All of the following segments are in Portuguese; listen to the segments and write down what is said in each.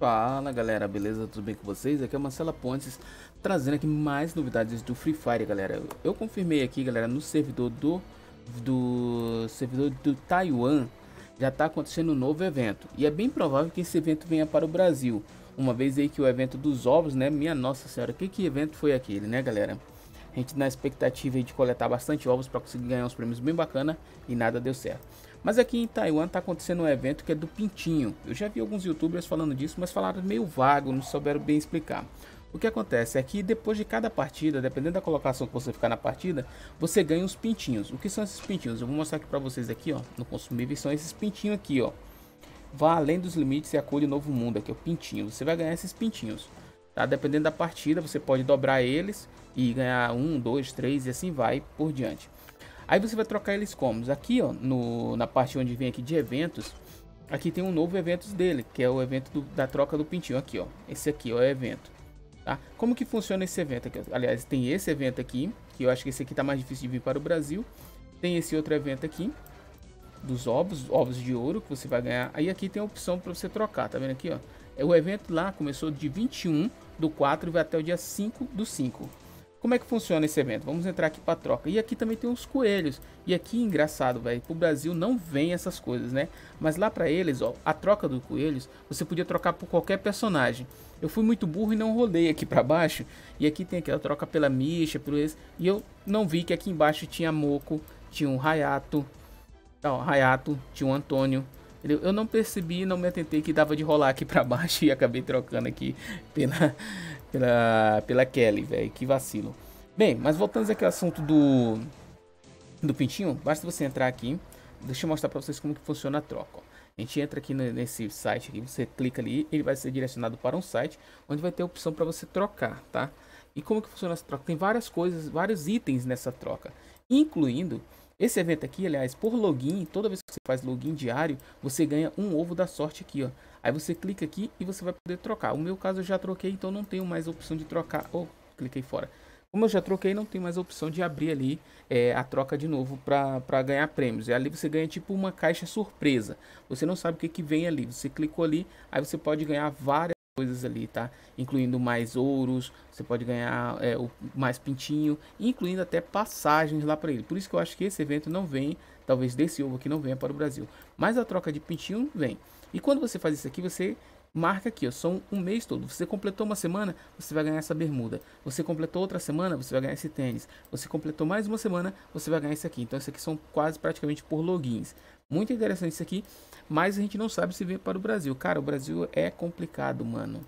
Fala galera, beleza? Tudo bem com vocês? Aqui é o Marcela Pontes trazendo aqui mais novidades do Free Fire, galera. Eu confirmei aqui, galera, no servidor do, do servidor do Taiwan já tá acontecendo um novo evento e é bem provável que esse evento venha para o Brasil. Uma vez aí que o evento dos ovos, né? Minha nossa senhora, que que evento foi aquele, né, galera? A gente na expectativa de coletar bastante ovos para conseguir ganhar uns prêmios bem bacana e nada deu certo. Mas aqui em Taiwan está acontecendo um evento que é do pintinho. Eu já vi alguns youtubers falando disso, mas falaram meio vago, não souberam bem explicar. O que acontece é que depois de cada partida, dependendo da colocação que você ficar na partida, você ganha uns pintinhos. O que são esses pintinhos? Eu vou mostrar aqui para vocês aqui, ó, no consumível, são esses pintinhos aqui, ó. Vá além dos limites e acolhe o novo mundo, aqui é o pintinho. Você vai ganhar esses pintinhos. Tá? Dependendo da partida, você pode dobrar eles e ganhar um, dois, três e assim vai por diante. Aí você vai trocar eles como? Aqui, ó, no, na parte onde vem aqui de eventos, aqui tem um novo evento dele, que é o evento do, da troca do pintinho. Aqui, ó, esse aqui ó, é o evento. Tá? Como que funciona esse evento aqui? Aliás, tem esse evento aqui, que eu acho que esse aqui tá mais difícil de vir para o Brasil. Tem esse outro evento aqui, dos ovos, ovos de ouro que você vai ganhar. Aí aqui tem a opção para você trocar, tá vendo aqui, ó? É, o evento lá começou de 21 do 4 e vai até o dia 5 do 5. Como é que funciona esse evento? Vamos entrar aqui para troca. E aqui também tem uns coelhos. E aqui, engraçado, velho, pro Brasil não vem essas coisas, né? Mas lá para eles, ó, a troca dos coelhos, você podia trocar por qualquer personagem. Eu fui muito burro e não rolei aqui para baixo. E aqui tem aquela troca pela Misha, pelo esse. E eu não vi que aqui embaixo tinha Moco, tinha um Rayato. Ó, Rayato, tinha um Antônio, eu não percebi, não me atentei que dava de rolar aqui pra baixo e acabei trocando aqui pela, pela, pela Kelly, velho. Que vacilo. Bem, mas voltando aqui ao assunto do, do pintinho, basta você entrar aqui. Deixa eu mostrar pra vocês como que funciona a troca, ó. A gente entra aqui nesse site aqui, você clica ali, ele vai ser direcionado para um site onde vai ter a opção para você trocar, tá? E como que funciona essa troca? Tem várias coisas, vários itens nessa troca, incluindo esse evento aqui, aliás, por login, toda vez que você faz login diário, você ganha um ovo da sorte aqui, ó. Aí você clica aqui e você vai poder trocar. O meu caso eu já troquei, então não tenho mais opção de trocar. Oh, cliquei fora. Como eu já troquei, não tem mais opção de abrir ali é, a troca de novo para ganhar prêmios. E ali você ganha tipo uma caixa surpresa. Você não sabe o que, que vem ali. Você clicou ali, aí você pode ganhar várias coisas ali, tá? Incluindo mais ouros, você pode ganhar é, mais pintinho, incluindo até passagens lá para ele. Por isso que eu acho que esse evento não vem, talvez desse ovo aqui não venha para o Brasil. Mas a troca de pintinho vem. E quando você faz isso aqui, você marca aqui, ó, são um mês todo. Você completou uma semana, você vai ganhar essa bermuda. Você completou outra semana, você vai ganhar esse tênis. Você completou mais uma semana, você vai ganhar esse aqui. Então, isso aqui são quase praticamente por logins. Muito interessante isso aqui, mas a gente não sabe se vem para o Brasil. Cara, o Brasil é complicado, mano.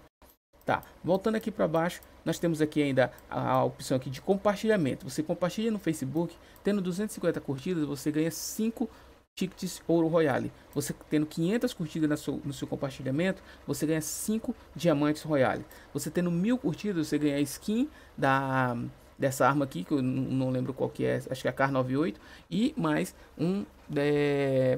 Tá, voltando aqui para baixo, nós temos aqui ainda a, opção aqui de compartilhamento. Você compartilha no Facebook, tendo 250 curtidas, você ganha 5 tickets Ouro Royale. Você tendo 500 curtidas seu, no seu compartilhamento, você ganha 5 Diamantes Royale. Você tendo 1000 curtidas, você ganha a skin da dessa arma aqui, que eu não lembro qual que é, acho que é a Kar98, e mais um é,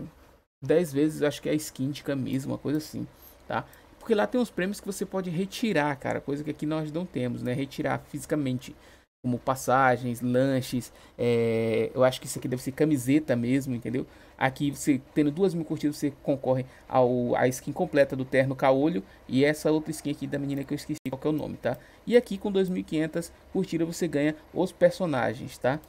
10 vezes, acho que é a skin de camisa, uma coisa assim, tá? Porque lá tem uns prêmios que você pode retirar, cara, coisa que aqui nós não temos, né? Retirar fisicamente como passagens, lanches, é, eu acho que isso aqui deve ser camiseta mesmo, entendeu? Aqui você tendo duas mil curtidas você concorre ao a skin completa do terno caolho e essa outra skin aqui da menina que eu esqueci qual é o nome, tá? E aqui com 2.500 curtidas você ganha os personagens, tá?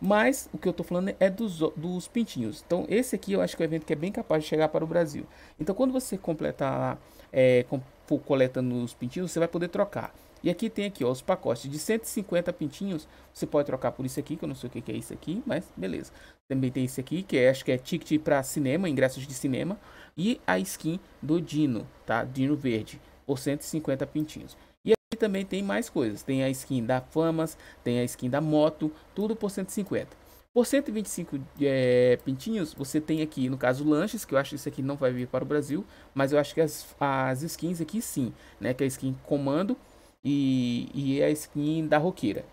Mas o que eu tô falando é dos, dos pintinhos. Então esse aqui eu acho que é um evento que é bem capaz de chegar para o Brasil. Então quando você completar, é, com, coletando os pintinhos, você vai poder trocar. E aqui tem aqui, ó, os pacotes de 150 pintinhos. Você pode trocar por isso aqui, que eu não sei o que, que é isso aqui, mas beleza. Também tem isso aqui, que é, acho que é ticket para cinema, ingressos de cinema. E a skin do Dino, tá? Dino verde, por 150 pintinhos. E aqui também tem mais coisas. Tem a skin da Famas, tem a skin da moto, tudo por 150. Por 125 é, pintinhos, você tem aqui, no caso, lanches, que eu acho que isso aqui não vai vir para o Brasil, mas eu acho que as, as skins aqui sim, né? Que é a skin comando e, e é a skin da roqueira,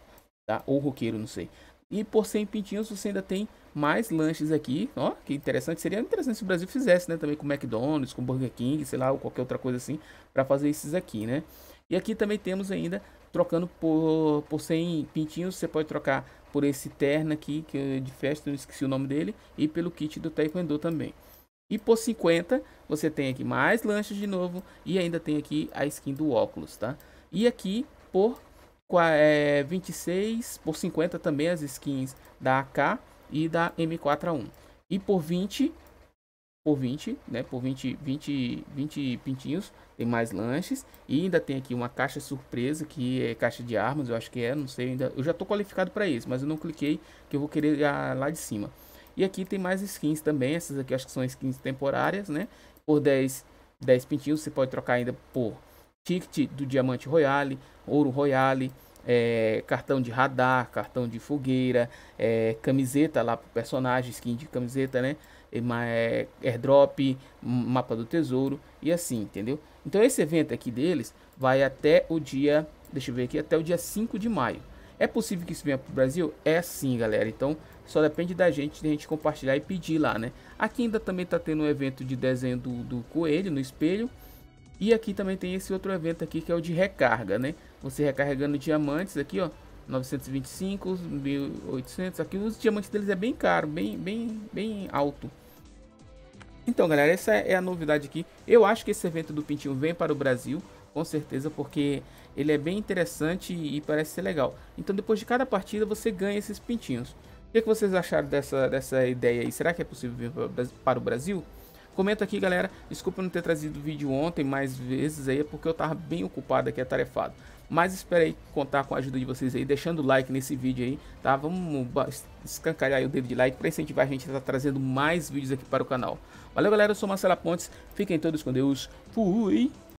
tá? Ou roqueiro, não sei. E por 100 pintinhos você ainda tem mais lanches aqui, ó, que interessante, seria interessante se o Brasil fizesse, né, também com McDonald's, com Burger King, sei lá, ou qualquer outra coisa assim, para fazer esses aqui, né? E aqui também temos ainda trocando por, por 100 pintinhos, você pode trocar por esse terno aqui, que é de festa, não esqueci o nome dele, e pelo kit do Taekwondo também. E por 50, você tem aqui mais lanches de novo, e ainda tem aqui a skin do óculos, tá? E aqui por é, 26 por 50 também as skins da AK e da M4A1. E por 20 por 20, né? Por 20, 20, 20 pintinhos, tem mais lanches e ainda tem aqui uma caixa surpresa que é caixa de armas, eu acho que é, não sei ainda. Eu já tô qualificado para isso, mas eu não cliquei que eu vou querer lá de cima. E aqui tem mais skins também, essas aqui acho que são skins temporárias, né? Por 10, 10 pintinhos você pode trocar ainda por ticket do Diamante Royale, Ouro Royale, é, cartão de radar, cartão de fogueira, é, camiseta lá o personagem, skin de camiseta, né? É, airdrop, mapa do tesouro e assim, entendeu? Então esse evento aqui deles vai até o dia, deixa eu ver aqui, até o dia 5 de maio. É possível que isso venha para o Brasil? É sim, galera. Então só depende da gente, de a gente compartilhar e pedir lá, né? Aqui ainda também está tendo um evento de desenho do, do coelho no espelho. E aqui também tem esse outro evento aqui que é o de recarga, né? Você recarregando diamantes aqui, ó, 925, 1800. Aqui os diamantes deles é bem caro, bem, bem, bem alto. Então, galera, essa é a novidade aqui. Eu acho que esse evento do Pintinho vem para o Brasil, com certeza, porque ele é bem interessante e parece ser legal. Então, depois de cada partida, você ganha esses pintinhos. O que, é que vocês acharam dessa, dessa ideia aí? Será que é possível vir para o Brasil? Comenta aqui, galera. Desculpa não ter trazido vídeo ontem mais vezes aí, é porque eu tava bem ocupado aqui, atarefado. Mas espero aí contar com a ajuda de vocês aí, deixando o like nesse vídeo aí, tá? Vamos escancarar o dedo de like para incentivar a gente a estar tá trazendo mais vídeos aqui para o canal. Valeu, galera. Eu sou Marcela Pontes. Fiquem todos com Deus. Fui!